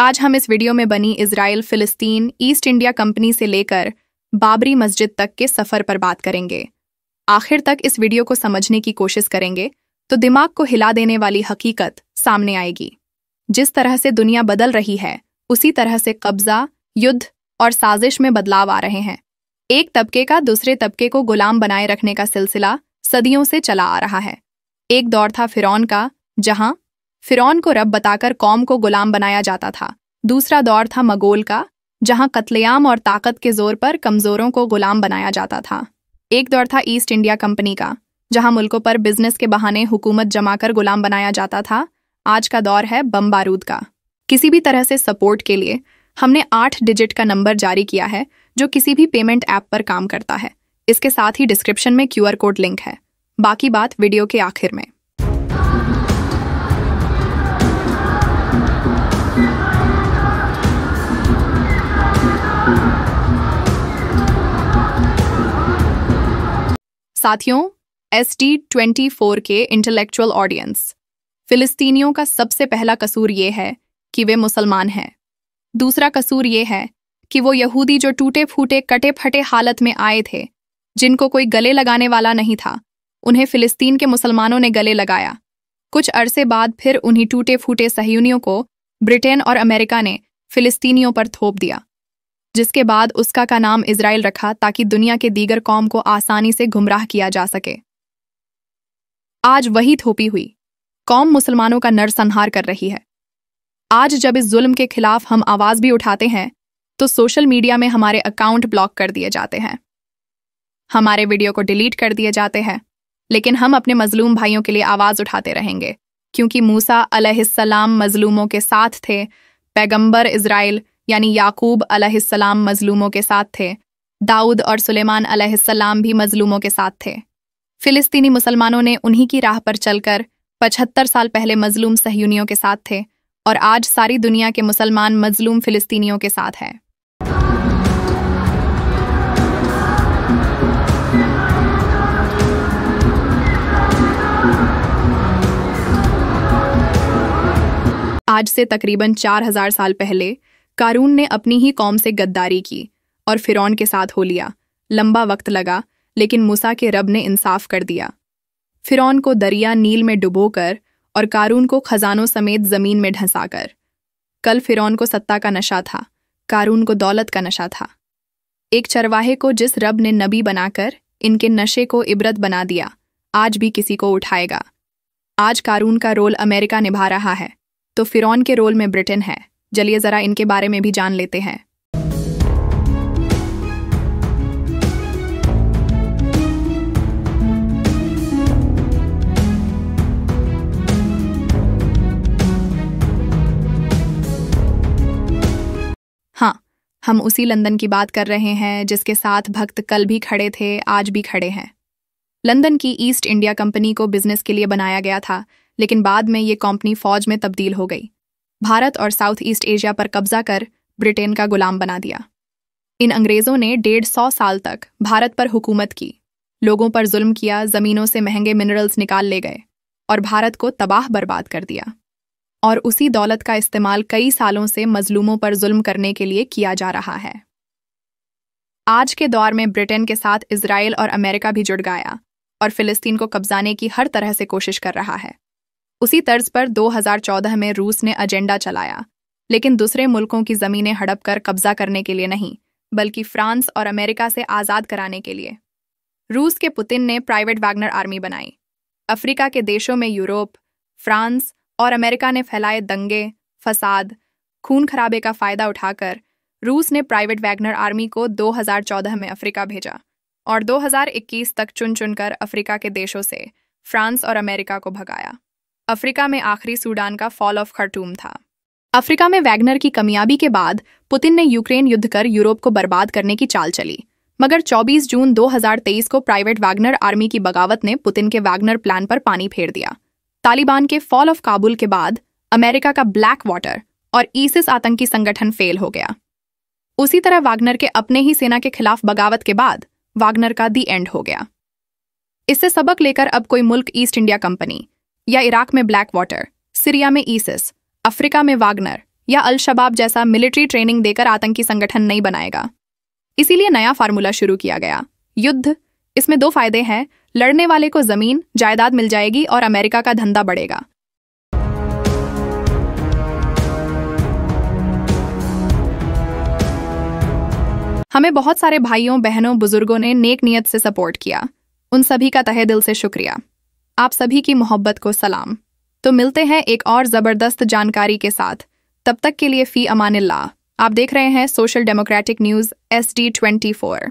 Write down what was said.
आज हम इस वीडियो में बनी इसराइल फिलिस्तीन ईस्ट इंडिया कंपनी से लेकर बाबरी मस्जिद तक के सफर पर बात करेंगे आखिर तक इस वीडियो को समझने की कोशिश करेंगे तो दिमाग को हिला देने वाली हकीकत सामने आएगी जिस तरह से दुनिया बदल रही है उसी तरह से कब्जा युद्ध और साजिश में बदलाव आ रहे हैं एक तबके का दूसरे तबके को गुलाम बनाए रखने का सिलसिला सदियों से चला आ रहा है एक दौर था फिरौन का जहां फिरौन को रब बताकर कौम को गुलाम बनाया जाता था दूसरा दौर था मगोल का जहां कत्लेआम और ताकत के जोर पर कमजोरों को गुलाम बनाया जाता था एक दौर था ईस्ट इंडिया कंपनी का जहां मुल्कों पर बिजनेस के बहाने हुकूमत जमाकर गुलाम बनाया जाता था आज का दौर है बम बारूद का किसी भी तरह से सपोर्ट के लिए हमने आठ डिजिट का नंबर जारी किया है जो किसी भी पेमेंट ऐप पर काम करता है इसके साथ ही डिस्क्रिप्शन में क्यूआर कोड लिंक है बाकी बात वीडियो के आखिर में साथियों एस टी ट्वेंटी फोर के इंटेलेक्चुअल ऑडियंस फिलिस्तीनियों का सबसे पहला कसूर ये है कि वे मुसलमान हैं दूसरा कसूर ये है कि वो यहूदी जो टूटे फूटे कटे फटे हालत में आए थे जिनको कोई गले लगाने वाला नहीं था उन्हें फिलिस्तीन के मुसलमानों ने गले लगाया कुछ अरसे बाद फिर उन्हीं टूटे फूटे सहयूनियों को ब्रिटेन और अमेरिका ने फिलिस्तीनियों पर थोप दिया जिसके बाद उसका का नाम इसराइल रखा ताकि दुनिया के दीगर कौम को आसानी से गुमराह किया जा सके आज वही थोपी हुई कौम मुसलमानों का नरसंहार कर रही है आज जब इस जुल्म के खिलाफ हम आवाज भी उठाते हैं तो सोशल मीडिया में हमारे अकाउंट ब्लॉक कर दिए जाते हैं हमारे वीडियो को डिलीट कर दिए जाते हैं लेकिन हम अपने मजलूम भाइयों के लिए आवाज उठाते रहेंगे क्योंकि मूसा अलैहिस्सलाम मजलूमों के साथ थे पैगंबर इसराइल यानी याकूब अलैहिस्सलाम मजलूमों के साथ थे दाऊद और सुलेमान अलैहिस्सलाम भी मजलूमों के साथ थे फिलिस्तीनी मुसलमानों ने उन्हीं की राह पर चलकर पचहत्तर साल पहले मजलूम सहयूनियों के साथ थे और आज सारी दुनिया के मुसलमान मजलूम फिलिस्तीनियों के साथ हैं आज से तकरीबन 4000 साल पहले कारून ने अपनी ही कौम से गद्दारी की और फिरौन के साथ हो लिया लंबा वक्त लगा लेकिन मूसा के रब ने इंसाफ कर दिया फिरौन को दरिया नील में डुबोकर और कारून को खजानों समेत जमीन में ढंसाकर कल फिरौन को सत्ता का नशा था कारून को दौलत का नशा था एक चरवाहे को जिस रब ने नबी बनाकर इनके नशे को इबरत बना दिया आज भी किसी को उठाएगा आज कारून का रोल अमेरिका निभा रहा है तो फिरौन के रोल में ब्रिटेन है चलिए जरा इनके बारे में भी जान लेते हैं हाँ हम उसी लंदन की बात कर रहे हैं जिसके साथ भक्त कल भी खड़े थे आज भी खड़े हैं लंदन की ईस्ट इंडिया कंपनी को बिजनेस के लिए बनाया गया था लेकिन बाद में ये कंपनी फौज में तब्दील हो गई भारत और साउथ ईस्ट एशिया पर कब्जा कर ब्रिटेन का गुलाम बना दिया इन अंग्रेज़ों ने डेढ़ सौ साल तक भारत पर हुकूमत की लोगों पर जुल्म किया ज़मीनों से महंगे मिनरल्स निकाल ले गए और भारत को तबाह बर्बाद कर दिया और उसी दौलत का इस्तेमाल कई सालों से मजलूमों पर जुल्म करने के लिए किया जा रहा है आज के दौर में ब्रिटेन के साथ इसराइल और अमेरिका भी जुड़ गया और फिलिस्तीन को कब्जाने की हर तरह से कोशिश कर रहा है उसी तर्ज पर 2014 में रूस ने एजेंडा चलाया लेकिन दूसरे मुल्कों की ज़मीनें हड़प कर कब्जा करने के लिए नहीं बल्कि फ्रांस और अमेरिका से आज़ाद कराने के लिए रूस के पुतिन ने प्राइवेट वैगनर आर्मी बनाई अफ्रीका के देशों में यूरोप फ्रांस और अमेरिका ने फैलाए दंगे फसाद खून खराबे का फायदा उठाकर रूस ने प्राइवेट वैगनर आर्मी को 2014 में अफ्रीका भेजा और 2021 तक चुन चुनकर अफ्रीका के देशों से फ्रांस और अमेरिका को भगाया अफ्रीका में आखिरी सूडान का फॉल ऑफ खरटूम था अफ्रीका में वैगनर की कमियाबी के बाद पुतिन ने यूक्रेन युद्ध कर यूरोप को बर्बाद करने की चाल चली मगर 24 जून 2023 को प्राइवेट वैगनर आर्मी की बगावत ने पुतिन के वैगनर प्लान पर पानी फेर दिया तालिबान के फॉल ऑफ काबुल के बाद अमेरिका का ब्लैक वाटर और ईसिस आतंकी संगठन फेल हो गया उसी तरह वागनर के अपने ही सेना के खिलाफ बगावत के बाद वागनर का दी एंड हो गया इससे सबक लेकर अब कोई मुल्क ईस्ट इंडिया कंपनी या इराक में ब्लैक वाटर सीरिया में ईसिस अफ्रीका में वागनर या अल शबाब जैसा मिलिट्री ट्रेनिंग देकर आतंकी संगठन नहीं बनाएगा इसीलिए नया फार्मूला शुरू किया गया युद्ध इसमें दो फायदे हैं लड़ने वाले को जमीन जायदाद मिल जाएगी और अमेरिका का धंधा बढ़ेगा हमें बहुत सारे भाइयों बहनों बुजुर्गों ने नेक नियत से सपोर्ट किया उन सभी का तहे दिल से शुक्रिया आप सभी की मोहब्बत को सलाम तो मिलते हैं एक और ज़बरदस्त जानकारी के साथ तब तक के लिए फ़ी अमानिल्ला आप देख रहे हैं Social Democratic News S D twenty four